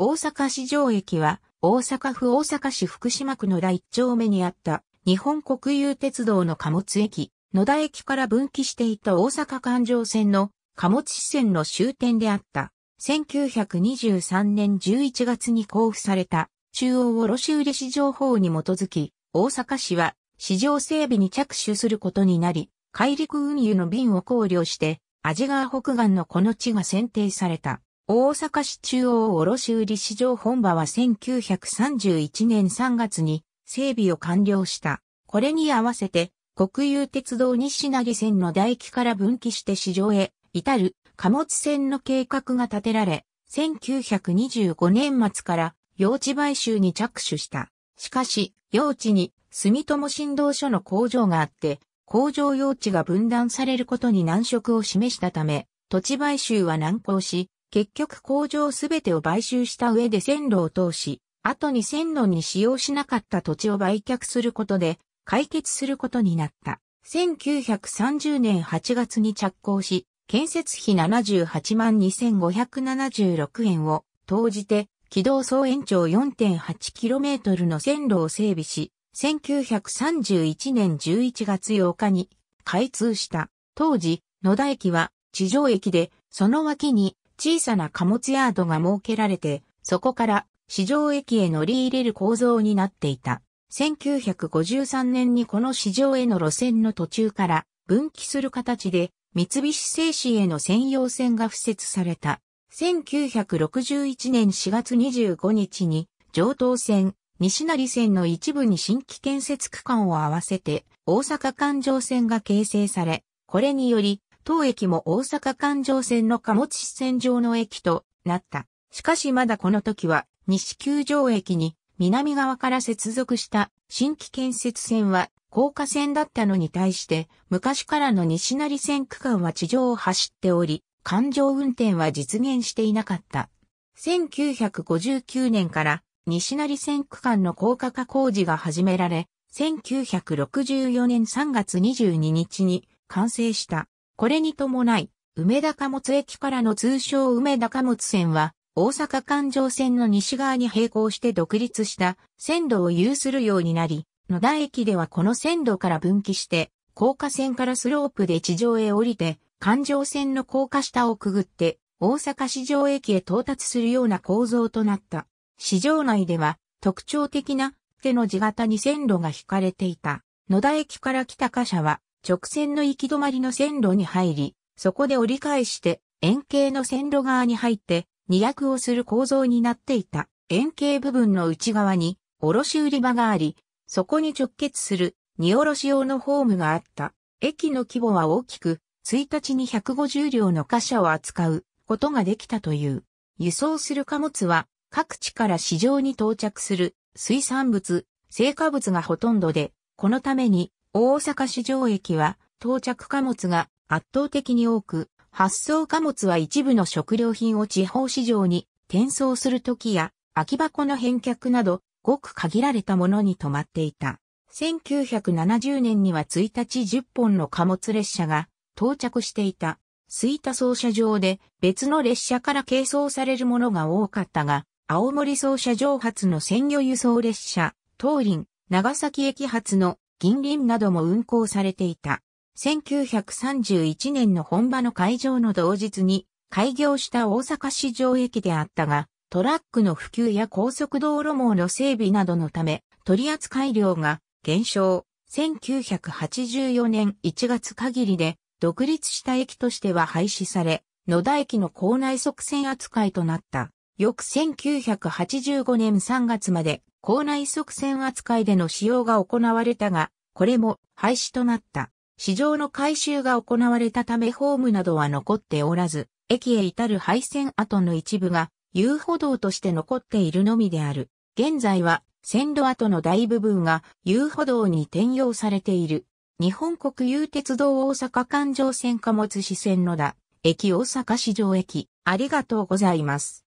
大阪市場駅は、大阪府大阪市福島区の第一丁目にあった日本国有鉄道の貨物駅、野田駅から分岐していた大阪環状線の貨物支線の終点であった。1923年11月に交付された中央卸売市場法に基づき、大阪市は市場整備に着手することになり、海陸運輸の便を考慮して、味川北岸のこの地が選定された。大阪市中央卸売市場本場は1931年3月に整備を完了した。これに合わせて国有鉄道西投線の台機から分岐して市場へ至る貨物線の計画が立てられ、1925年末から用地買収に着手した。しかし、用地に住友振動所の工場があって、工場用地が分断されることに難色を示したため、土地買収は難航し、結局工場すべてを買収した上で線路を通し、後に線路に使用しなかった土地を売却することで解決することになった。1930年8月に着工し、建設費78万2576円を投じて、軌道総延長 4.8km の線路を整備し、1931年11月8日に開通した。当時、野田駅は地上駅で、その脇に小さな貨物ヤードが設けられて、そこから市場駅へ乗り入れる構造になっていた。1953年にこの市場への路線の途中から分岐する形で三菱製紙への専用線が付設された。1961年4月25日に上東線、西成線の一部に新規建設区間を合わせて大阪環状線が形成され、これにより当駅も大阪環状線の貨物支線上の駅となった。しかしまだこの時は西九条駅に南側から接続した新規建設線は高架線だったのに対して昔からの西成線区間は地上を走っており、環状運転は実現していなかった。1959年から西成線区間の高架化工事が始められ、1964年3月22日に完成した。これに伴い、梅田貨物駅からの通称梅田貨物線は、大阪環状線の西側に並行して独立した線路を有するようになり、野田駅ではこの線路から分岐して、高架線からスロープで地上へ降りて、環状線の高架下をくぐって、大阪市場駅へ到達するような構造となった。市場内では特徴的な手の字型に線路が引かれていた。野田駅から来た貨車は直線の行き止まりの線路に入り、そこで折り返して円形の線路側に入って二役をする構造になっていた円形部分の内側に卸売り場があり、そこに直結する荷卸用のホームがあった。駅の規模は大きく、1日に150両の貨車を扱うことができたという。輸送する貨物は各地から市場に到着する水産物、成果物がほとんどで、このために大阪市場駅は到着貨物が圧倒的に多く、発送貨物は一部の食料品を地方市場に転送するときや、空き箱の返却など、ごく限られたものに止まっていた。1970年には1日10本の貨物列車が到着していた。吹田操車場で別の列車から軽装されるものが多かったが、青森操車場発の鮮魚輸送列車、東林、長崎駅発の銀輪なども運行されていた。1931年の本場の会場の同日に開業した大阪市場駅であったが、トラックの普及や高速道路網の整備などのため、取扱量が減少。1984年1月限りで、独立した駅としては廃止され、野田駅の構内側線扱いとなった。翌1985年3月まで校内側線扱いでの使用が行われたが、これも廃止となった。市場の改修が行われたためホームなどは残っておらず、駅へ至る廃線跡の一部が遊歩道として残っているのみである。現在は線路跡の大部分が遊歩道に転用されている。日本国有鉄道大阪環状線貨物支線のだ。駅大阪市場駅。ありがとうございます。